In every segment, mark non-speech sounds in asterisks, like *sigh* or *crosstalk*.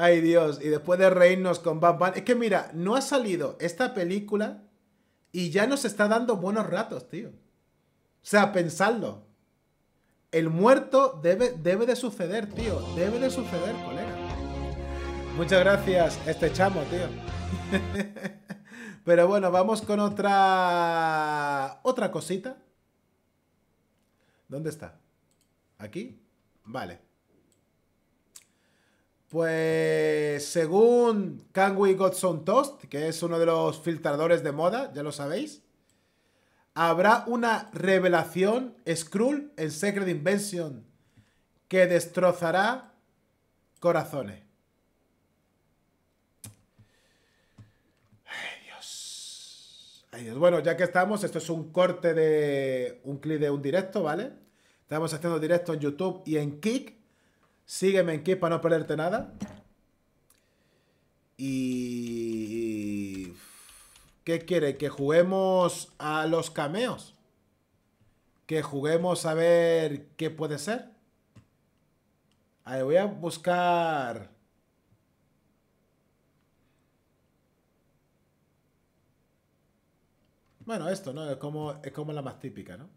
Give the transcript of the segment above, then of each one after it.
Ay Dios, y después de reírnos con Bad Es que mira, no ha salido esta película y ya nos está dando buenos ratos, tío. O sea, pensadlo. El muerto debe, debe de suceder, tío. Debe de suceder, colega. Muchas gracias, este chamo, tío. *laughs* Pero bueno, vamos con otra. otra cosita. ¿Dónde está? ¿Aquí? Vale. Pues según Can We Toast, que es uno de los filtradores de moda, ya lo sabéis, habrá una revelación Scroll en Secret Invention que destrozará corazones. Ay, Dios. Ay, Bueno, ya que estamos, esto es un corte de un clip de un directo, ¿vale? Estamos haciendo directo en YouTube y en Kick. Sígueme en qué para no perderte nada. Y... ¿Qué quiere? ¿Que juguemos a los cameos? ¿Que juguemos a ver qué puede ser? Ahí voy a buscar... Bueno, esto, ¿no? Es como, es como la más típica, ¿no?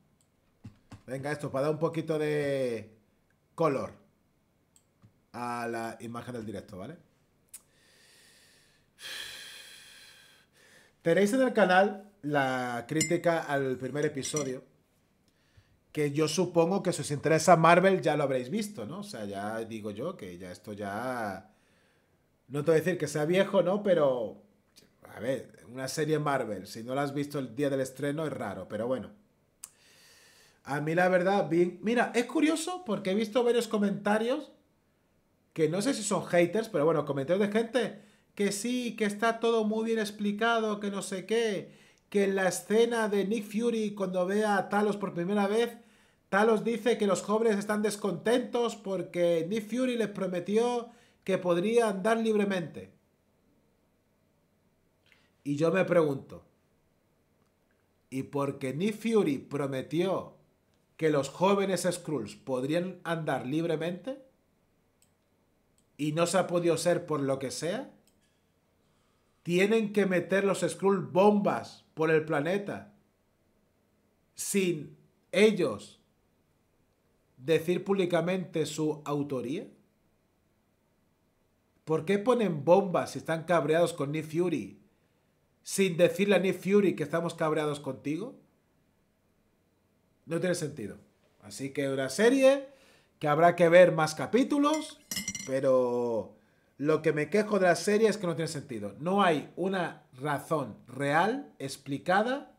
Venga, esto, para dar un poquito de color a la imagen del directo, ¿vale? Tenéis en el canal la crítica al primer episodio, que yo supongo que si os interesa Marvel ya lo habréis visto, ¿no? O sea, ya digo yo que ya esto ya... No te voy a decir que sea viejo, ¿no? Pero... A ver, una serie Marvel, si no la has visto el día del estreno es raro, pero bueno. A mí la verdad, bien... Mira, es curioso porque he visto varios comentarios que no sé si son haters, pero bueno, comentarios de gente que sí, que está todo muy bien explicado, que no sé qué, que en la escena de Nick Fury cuando ve a Talos por primera vez, Talos dice que los jóvenes están descontentos porque Nick Fury les prometió que podría andar libremente. Y yo me pregunto, ¿y porque Nick Fury prometió que los jóvenes Skrulls podrían andar libremente? y no se ha podido ser por lo que sea, tienen que meter los Skrull bombas por el planeta sin ellos decir públicamente su autoría? ¿Por qué ponen bombas si están cabreados con Nick Fury sin decirle a Nick Fury que estamos cabreados contigo? No tiene sentido. Así que una serie que habrá que ver más capítulos, pero lo que me quejo de la serie es que no tiene sentido. No hay una razón real, explicada,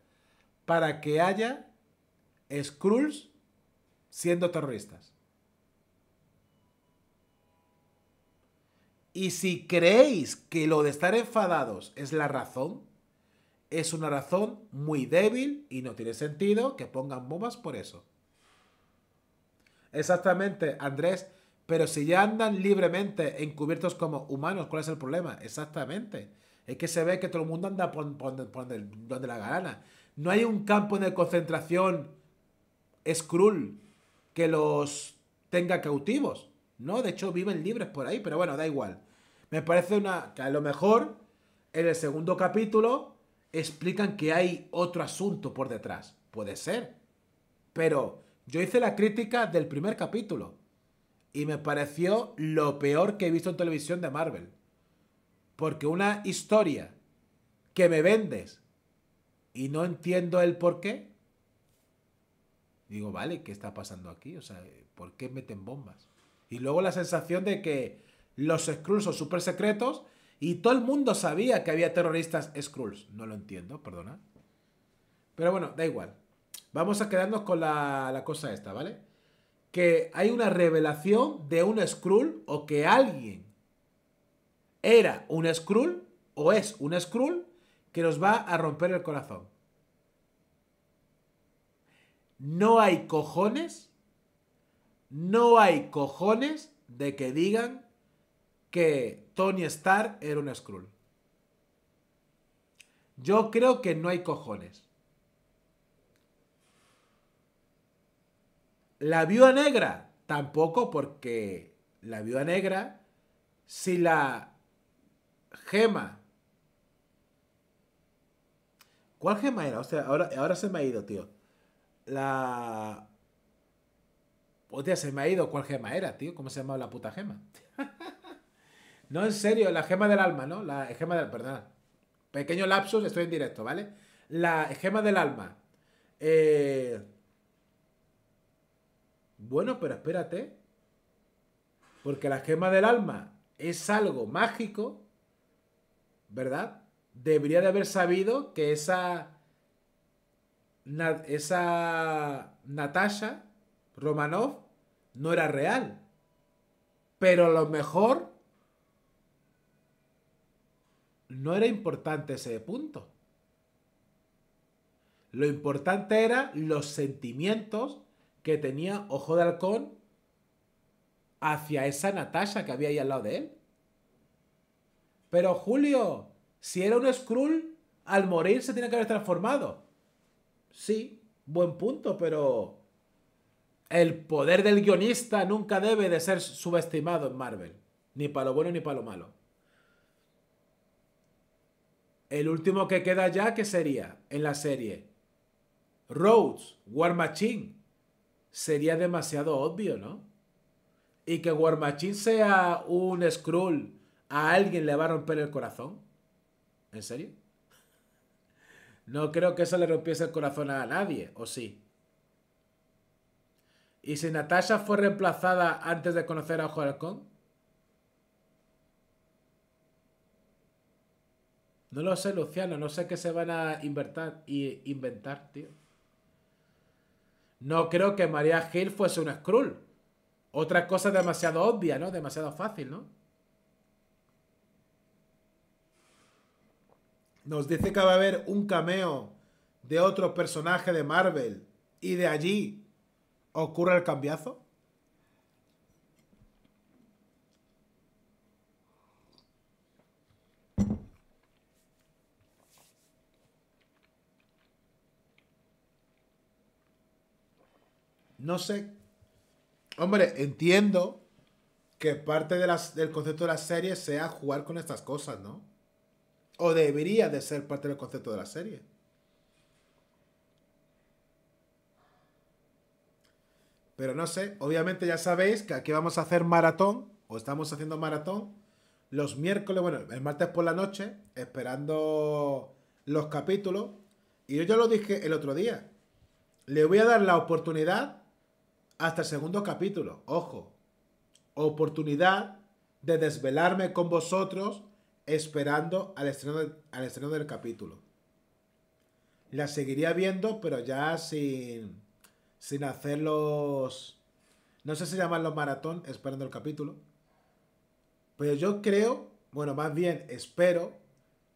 para que haya Skrulls siendo terroristas. Y si creéis que lo de estar enfadados es la razón, es una razón muy débil y no tiene sentido que pongan bombas por eso. Exactamente, Andrés. Pero si ya andan libremente encubiertos como humanos, ¿cuál es el problema? Exactamente. Es que se ve que todo el mundo anda por, donde, la gana. No hay un campo de concentración Skrull que los tenga cautivos. No, de hecho viven libres por ahí, pero bueno, da igual. Me parece una que a lo mejor en el segundo capítulo explican que hay otro asunto por detrás. Puede ser. Pero yo hice la crítica del primer capítulo y me pareció lo peor que he visto en televisión de Marvel. Porque una historia que me vendes y no entiendo el por qué, digo, vale, ¿qué está pasando aquí? O sea, ¿por qué meten bombas? Y luego la sensación de que los Skrulls son súper secretos y todo el mundo sabía que había terroristas Skrulls. No lo entiendo, perdona. Pero bueno, da igual. Vamos a quedarnos con la, cosa esta, ¿vale? Que hay una revelación de un Skrull o que alguien era un Skrull o es un Skrull que nos va a romper el corazón. No hay cojones, no hay cojones de que digan que Tony Stark era un Skrull. Yo creo que no hay cojones. La viuda negra, tampoco porque la viuda negra, si la gema... ¿Cuál gema era? O sea, ahora, ahora se me ha ido, tío. La... Hostia, se me ha ido. ¿Cuál gema era, tío? ¿Cómo se llamaba la puta gema? *laughs* no, en serio, la gema del alma, ¿no? La gema del... Perdón. Pequeño lapsus, estoy en directo, ¿vale? La gema del alma. Eh bueno, pero espérate. Porque la gema del alma es algo mágico, ¿verdad? Debería de haber sabido que esa, esa Natasha Romanov no era real. Pero a lo mejor no era importante ese punto. Lo importante era los sentimientos que tenía ojo de halcón hacia esa Natasha que había ahí al lado de él. Pero Julio, si era un Skrull, al morir se tiene que haber transformado. Sí, buen punto, pero el poder del guionista nunca debe de ser subestimado en Marvel. Ni para lo bueno ni para lo malo. El último que queda ya, ¿qué sería en la serie? Rhodes, War Machine sería demasiado obvio, ¿no? Y que War sea un Skrull, a alguien le va a romper el corazón. ¿En serio? No creo que eso le rompiese el corazón a nadie, ¿o sí? ¿Y si Natasha fue reemplazada antes de conocer a Ojo No lo sé, Luciano. No sé qué se van a inventar, inventar tío. No creo que María Hill fuese una Skrull. Otra cosa demasiado obvia, ¿no? Demasiado fácil, ¿no? Nos dice que va a haber un cameo de otro personaje de Marvel y de allí ocurre el cambiazo. No sé. Hombre, entiendo que parte de del concepto de la serie sea jugar con estas cosas, ¿no? O debería de ser parte del concepto de la serie. Pero no sé, obviamente ya sabéis que aquí vamos a hacer maratón, o estamos haciendo maratón, los miércoles, bueno, el martes por la noche, esperando los capítulos. Y yo ya lo dije el otro día. Le voy a dar la oportunidad hasta el segundo capítulo. Ojo, oportunidad de desvelarme con vosotros esperando al estreno, al estreno del capítulo. La seguiría viendo, pero ya sin, sin hacer los... No sé si llaman los maratón esperando el capítulo. Pero yo creo, bueno, más bien espero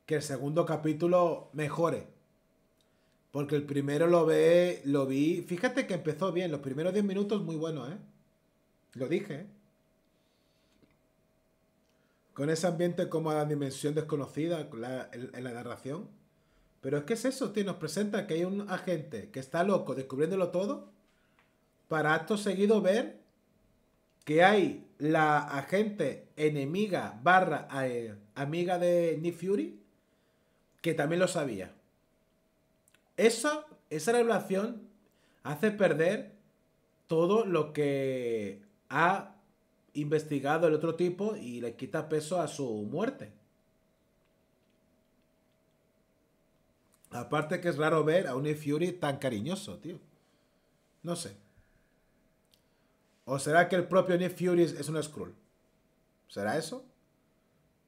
que el segundo capítulo mejore porque el primero lo ve, lo vi. Fíjate que empezó bien, los primeros 10 minutos muy bueno, ¿eh? Lo dije, ¿eh? Con ese ambiente como a la dimensión desconocida en, la narración. Pero es que es eso, tío. Nos presenta que hay un agente que está loco descubriéndolo todo. Para acto seguido ver que hay la agente enemiga barra eh, amiga de Nick Fury. Que también lo sabía. Eso, esa revelación hace perder todo lo que ha investigado el otro tipo y le quita peso a su muerte. Aparte que es raro ver a un Fury tan cariñoso, tío. No sé. ¿O será que el propio Nick Fury es un Skrull? ¿Será eso?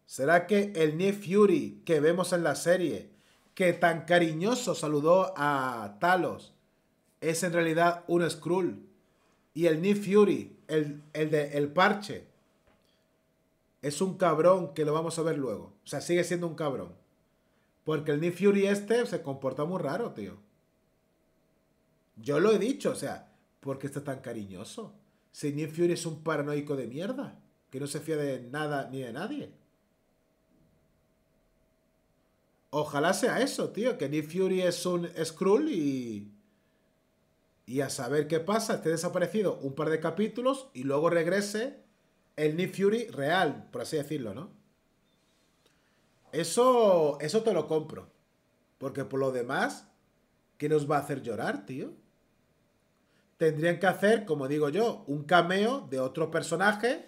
¿Será que el Nick Fury que vemos en la serie que tan cariñoso saludó a Talos es en realidad un Skrull. Y el Nick Fury, el, el de el parche, es un cabrón que lo vamos a ver luego. O sea, sigue siendo un cabrón. Porque el Nick Fury este se comporta muy raro, tío. Yo lo he dicho, o sea, ¿por qué está tan cariñoso? Si Nick Fury es un paranoico de mierda, que no se fía de nada ni de nadie. Ojalá sea eso, tío. Que Nick Fury es un Scroll y. Y a saber qué pasa, esté desaparecido un par de capítulos y luego regrese el Nick Fury real, por así decirlo, ¿no? Eso, eso te lo compro. Porque por lo demás, ¿qué nos va a hacer llorar, tío? Tendrían que hacer, como digo yo, un cameo de otro personaje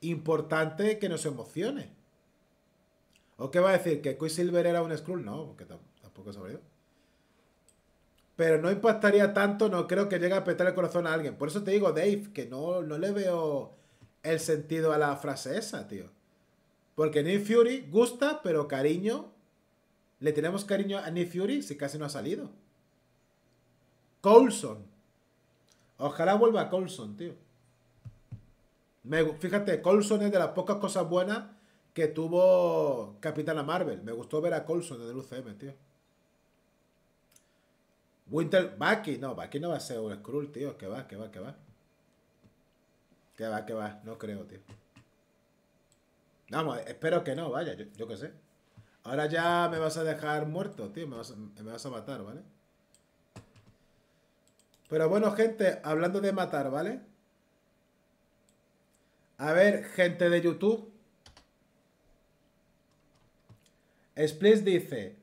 importante que nos emocione. ¿O qué va a decir? ¿Que Silver era un Skrull? No, porque tampoco es sabido. Pero no impactaría tanto, no creo que llegue a petar el corazón a alguien. Por eso te digo, Dave, que no, le veo el sentido a la frase esa, tío. Porque Nick Fury gusta, pero cariño. Le tenemos cariño a Nick Fury si casi no ha salido. Coulson. Ojalá vuelva a Coulson, tío. fíjate, Coulson es de las pocas cosas buenas que tuvo Capitana Marvel. Me gustó ver a Colson desde el UCM, tío. Winter, Bucky, no, Bucky no va a ser un Skrull, tío. Que va, que va, que va. Que va, que va, no creo, tío. Vamos, espero que no, vaya, yo, yo qué sé. Ahora ya me vas a dejar muerto, tío. me vas a matar, ¿vale? Pero bueno, gente, hablando de matar, ¿vale? A ver, gente de YouTube. Splits dice,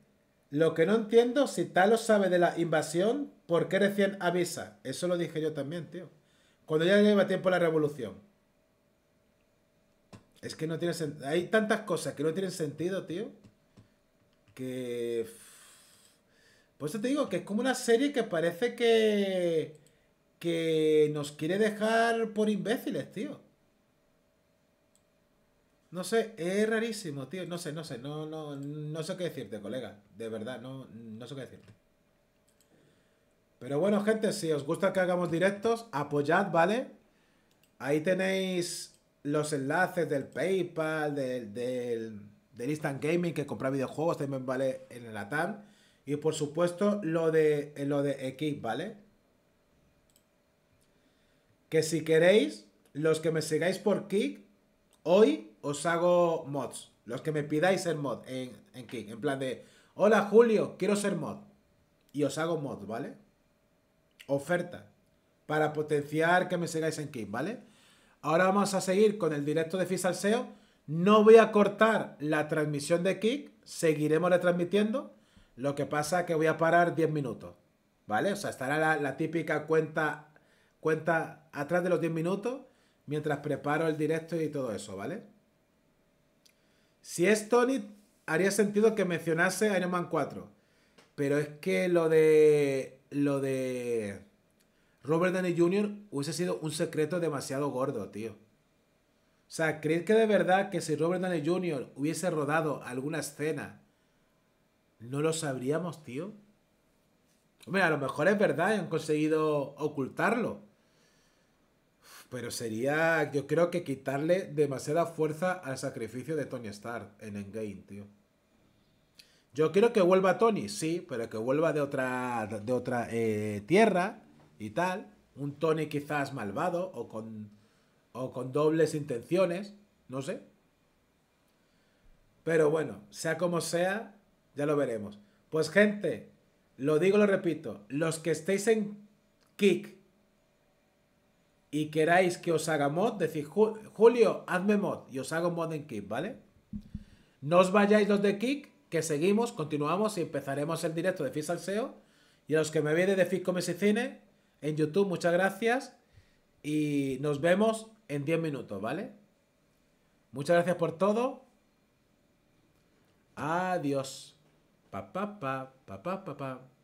lo que no entiendo, si Talos sabe de la invasión, ¿por qué recién avisa? Eso lo dije yo también, tío. Cuando ya lleva tiempo la revolución. Es que no tiene sentido. Hay tantas cosas que no tienen sentido, tío. Que... Por eso te digo que es como una serie que parece que... Que nos quiere dejar por imbéciles, tío. No sé, es rarísimo, tío. No sé, no sé, no, no, no sé qué decirte, colega. De verdad, no, sé qué decirte. Pero bueno, gente, si os gusta que hagamos directos, apoyad, ¿vale? Ahí tenéis los enlaces del PayPal, del, Instant Gaming, que comprar videojuegos también vale en el Atam. Y por supuesto, lo de, lo de ¿vale? Que si queréis, los que me sigáis por Kick, Hoy os hago mods. Los que me pidáis ser mod en, en En plan de, hola Julio, quiero ser mod. Y os hago mod, ¿vale? Oferta. Para potenciar que me sigáis en kick, ¿vale? Ahora vamos a seguir con el directo de Fisalseo. No voy a cortar la transmisión de Kick. Seguiremos retransmitiendo. Lo que pasa es que voy a parar 10 minutos. ¿Vale? O sea, estará la, la típica cuenta, cuenta atrás de los 10 minutos mientras preparo el directo y todo eso, ¿vale? Si es Tony, haría sentido que mencionase Iron Man 4. Pero es que lo de. Lo de. Robert Downey Jr. hubiese sido un secreto demasiado gordo, tío. O sea, ¿crees que de verdad que si Robert Downey Jr. hubiese rodado alguna escena, no lo sabríamos, tío? Hombre, a lo mejor es verdad y han conseguido ocultarlo. Pero sería, yo creo que quitarle demasiada fuerza al sacrificio de Tony Stark en Endgame, tío. Yo quiero que vuelva Tony, sí, pero que vuelva de otra, de otra eh, tierra y tal. Un Tony quizás malvado o con, o con dobles intenciones, no sé. Pero bueno, sea como sea, ya lo veremos. Pues gente, lo digo, lo repito, los que estéis en Kick y queráis que os haga mod, decís, Julio, hazme mod y os hago mod en Kick, ¿vale? No os vayáis los de Kick, que seguimos, continuamos y empezaremos el directo de Fizz Y a los que me vienen de Fizz y Cine en YouTube, muchas gracias. Y nos vemos en 10 minutos, ¿vale? Muchas gracias por todo. Adiós. pa, pa, pa, pa, pa, pa.